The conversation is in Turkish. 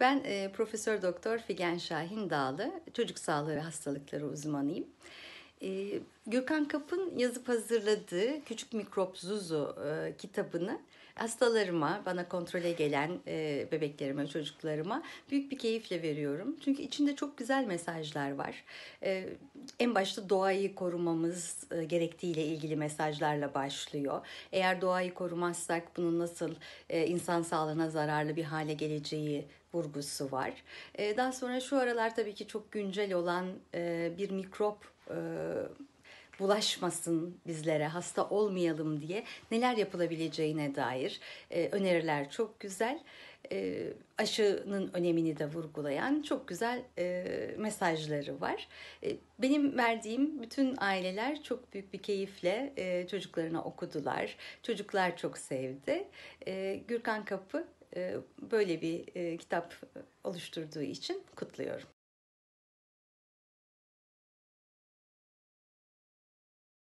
Ben e, Profesör Doktor Figen Şahin Dağlı, çocuk sağlığı ve hastalıkları uzmanıyım. E, ee, Gürkan Kap'ın yazıp hazırladığı Küçük Mikrop Zuzu e, kitabını hastalarıma, bana kontrole gelen e, bebeklerime, çocuklarıma büyük bir keyifle veriyorum. Çünkü içinde çok güzel mesajlar var. E, en başta doğayı korumamız e, gerektiğiyle ilgili mesajlarla başlıyor. Eğer doğayı korumazsak bunun nasıl e, insan sağlığına zararlı bir hale geleceği vurgusu var. E, daha sonra şu aralar tabii ki çok güncel olan e, bir mikrop e, bulaşmasın bizlere, hasta olmayalım diye neler yapılabileceğine dair e, öneriler çok güzel. E, aşının önemini de vurgulayan çok güzel mesajları var. benim verdiğim bütün aileler çok büyük bir keyifle çocuklarına okudular. Çocuklar çok sevdi. Gürkan Kapı böyle bir kitap oluşturduğu için kutluyorum.